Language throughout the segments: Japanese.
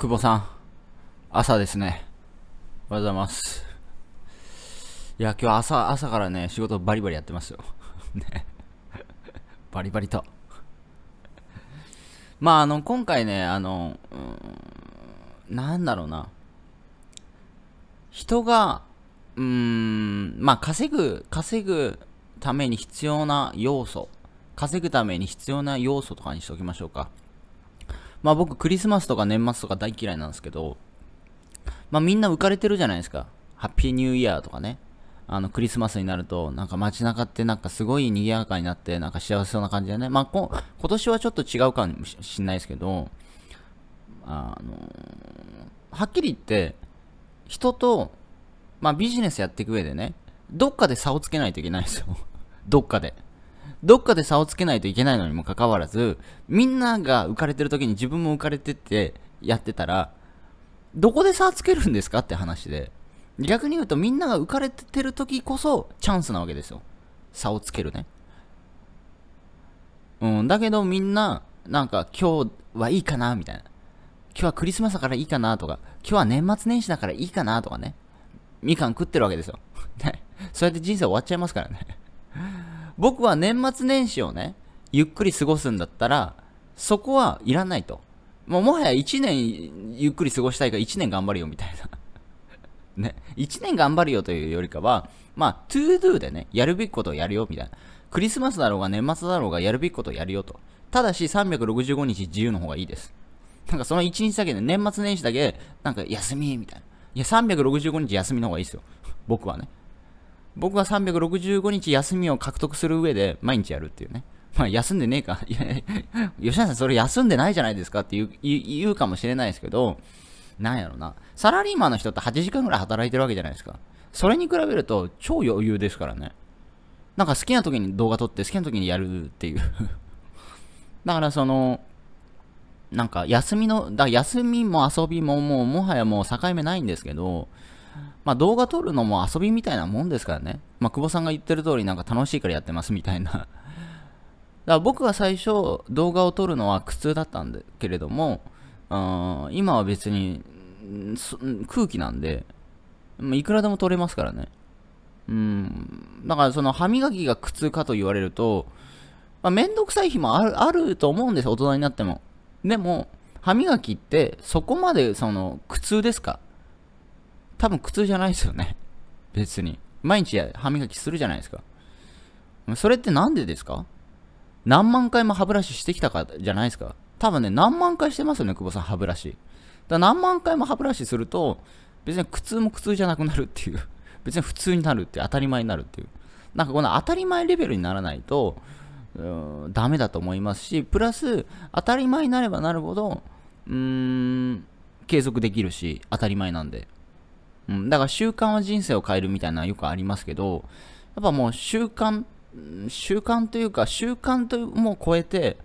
久保さん、朝ですね。おはようございます。いや、今日朝、朝からね、仕事バリバリやってますよ。ね。バリバリと。まあ、あの、今回ね、あの、うん、なんだろうな。人が、うーん、まあ、稼ぐ、稼ぐために必要な要素。稼ぐために必要な要素とかにしておきましょうか。まあ僕クリスマスとか年末とか大嫌いなんですけど、まあみんな浮かれてるじゃないですか。ハッピーニューイヤーとかね。あの、クリスマスになると、なんか街中ってなんかすごい賑やかになって、なんか幸せそうな感じでね。まあこ、今年はちょっと違うかもしんないですけど、あのー、はっきり言って、人と、まあビジネスやっていく上でね、どっかで差をつけないといけないんですよ。どっかで。どっかで差をつけないといけないのにもかかわらず、みんなが浮かれてる時に自分も浮かれてってやってたら、どこで差をつけるんですかって話で。逆に言うとみんなが浮かれてる時こそチャンスなわけですよ。差をつけるね。うん、だけどみんな、なんか今日はいいかなみたいな。今日はクリスマスだからいいかなとか、今日は年末年始だからいいかなとかね。みかん食ってるわけですよ。ねそうやって人生終わっちゃいますからね僕は年末年始をね、ゆっくり過ごすんだったら、そこはいらないと。もうもはや1年ゆっくり過ごしたいから1年頑張るよみたいな。ね、1年頑張るよというよりかは、まあ、トゥードゥでね、やるべきことをやるよみたいな。クリスマスだろうが年末だろうがやるべきことをやるよと。ただし365日自由の方がいいです。なんかその1日だけで、ね、年末年始だけ、なんか休みみたいな。いや、365日休みの方がいいですよ。僕はね。僕が365日休みを獲得する上で毎日やるっていうね。まあ、休んでねえか。吉田さん、それ休んでないじゃないですかって言う言うかもしれないですけど、なんやろな。サラリーマンの人って8時間ぐらい働いてるわけじゃないですか。それに比べると、超余裕ですからね。なんか好きな時に動画撮って、好きな時にやるっていう だからその、なんか休みの、だ休みも遊びももうもはやもう境目ないんですけど、まあ、動画撮るのも遊びみたいなもんですからね。まあ、久保さんが言ってる通りなんか楽しいからやってますみたいな だから僕が最初動画を撮るのは苦痛だったんだけれども、あ今は別に空気なんで、いくらでも撮れますからね。うん。だからその歯磨きが苦痛かと言われると、まあ、めんどくさい日もあるあると思うんです、大人になっても。でも、歯磨きってそこまでその苦痛ですか多分苦痛じゃないですよね。別に。毎日歯磨きするじゃないですか。それってなんでですか何万回も歯ブラシしてきたかじゃないですか。多分ね、何万回してますよね、久保さん、歯ブラシ。だ何万回も歯ブラシすると、別に苦痛も苦痛じゃなくなるっていう。別に普通になるって、当たり前になるっていう。なんかこの当たり前レベルにならないと、ダメだと思いますし、プラス、当たり前になればなるほど、うーん、継続できるし、当たり前なんで。うん、だから習慣は人生を変えるみたいなのよくありますけど、やっぱもう習慣、習慣というか、習慣というもう超えて、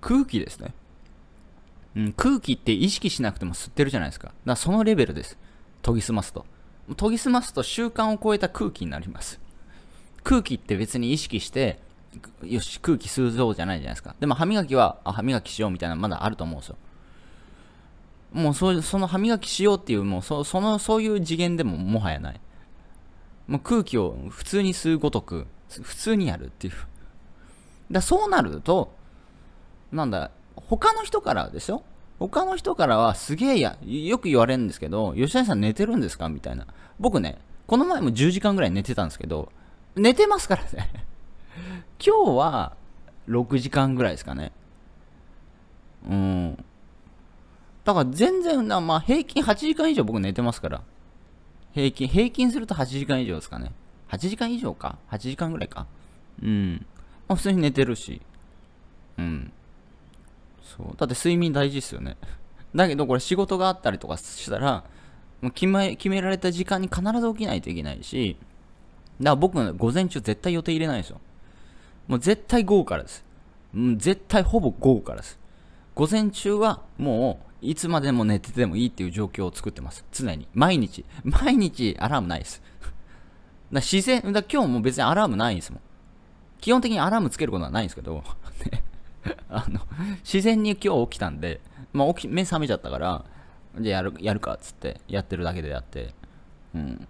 空気ですね。うん、空気って意識しなくても吸ってるじゃないですか。だからそのレベルです。研ぎ澄ますと。研ぎ澄ますと習慣を超えた空気になります。空気って別に意識して、よし、空気吸うぞじゃないじゃないですか。でも歯磨きは、あ、歯磨きしようみたいなまだあると思うんですよ。もうそその歯磨きしようっていうもうそそのそういう次元でももはやないもう空気を普通に吸うごとく普通にやるっていうだそうなるとなんだ他の人からですよ他の人からはすげえやよく言われるんですけど吉谷さん寝てるんですかみたいな僕ねこの前も10時間ぐらい寝てたんですけど寝てますからね 今日は6時間ぐらいですかねうんだから全然な、まあ平均8時間以上僕寝てますから。平均、平均すると8時間以上ですかね。8時間以上か ?8 時間ぐらいか。うん。まあ普通に寝てるし。うん。そう。だって睡眠大事ですよね。だけどこれ仕事があったりとかしたら、もう決め決められた時間に必ず起きないといけないし、だから僕、午前中絶対予定入れないですよ。もう絶対午後からです。うん、絶対ほぼ午後からです。午前中はもういつまでも寝ててもいいっていう状況を作ってます。常に。毎日。毎日アラームないです。だ自然、だ今日も別にアラームないんですもん。基本的にアラームつけることはないんですけど、ね、あの、自然に今日起きたんで、まあ、起き、目覚めちゃったから、じゃあやる、やるかっつって、やってるだけでやって、うん。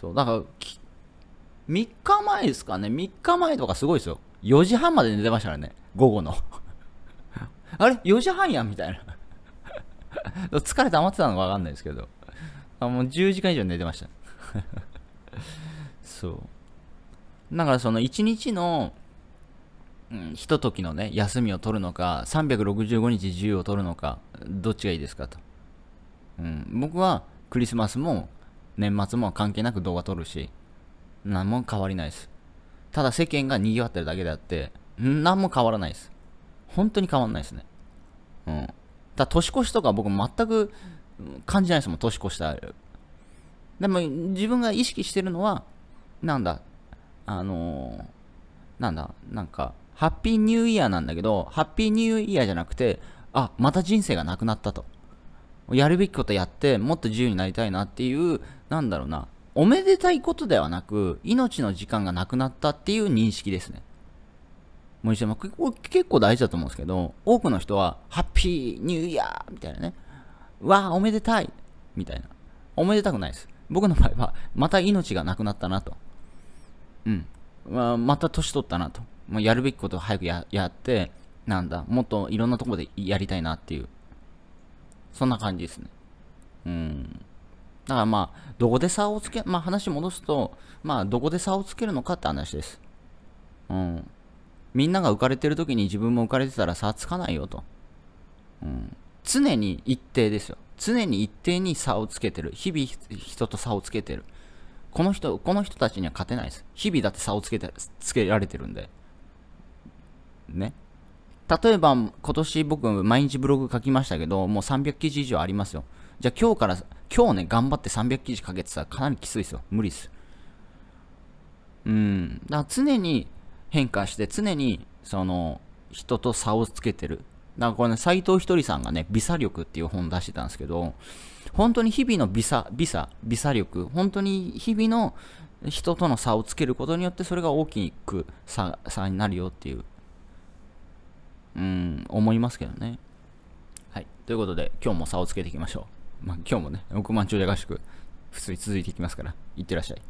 そう、だから、3日前ですかね、3日前とかすごいですよ。4時半まで寝てましたからね、午後の。あれ ?4 時半やんみたいな疲れ溜まってたのかわかんないですけど。あもう10時間以上寝てました そう。だからその1日の、うん、ひとときのね、休みを取るのか、365日自由を取るのか、どっちがいいですかと。うん、僕はクリスマスも年末も関係なく動画撮るし、何も変わりないです。ただ世間が賑わってるだけであって、何も変わらないです。本当に変わんないですね。うん。だ年越しとか僕全く感じないですもん、年越したある。でも自分が意識してるのは、なんだ、あのー、なんだ、なんか、ハッピーニューイヤーなんだけど、ハッピーニューイヤーじゃなくて、あ、また人生がなくなったと。やるべきことやって、もっと自由になりたいなっていう、なんだろうな、おめでたいことではなく、命の時間がなくなったっていう認識ですね。もう一緒に、結構大事だと思うんですけど、多くの人は、ハッピーニューイヤーみたいなね、わあ、おめでたいみたいな。おめでたくないです。僕の場合は、また命がなくなったなと。うん。まあ、また年取ったなと。まあ、やるべきことを早くやって、なんだ、もっといろんなところでやりたいなっていう。そんな感じですね。うん。だからまあ、どこで差をつけ、まあ話戻すと、まあ、どこで差をつけるのかって話です。うん。みんなが浮かれてる時に自分も浮かれてたら差つかないよと。うん。常に一定ですよ。常に一定に差をつけてる。日々人と差をつけてる。この人、この人たちには勝てないです。日々だって差をつけて、つけられてるんで。ね。例えば、今年僕、毎日ブログ書きましたけど、もう300記事以上ありますよ。じゃあ今日から、今日ね、頑張って300記事書けてたらかなりきついですよ。無理です。うん。だから常に変化して常にその人と差をつけてる。だからこれね、斎藤ひとりさんがね、微差力っていう本出してたんですけど、本当に日々の微差、微差、微差力、本当に日々の人との差をつけることによってそれが大きく差差になるよっていう、うん、思いますけどね。はい。ということで、今日も差をつけていきましょう。まあ、今日もね、億万長者合宿、普通に続いていきますから、いってらっしゃい。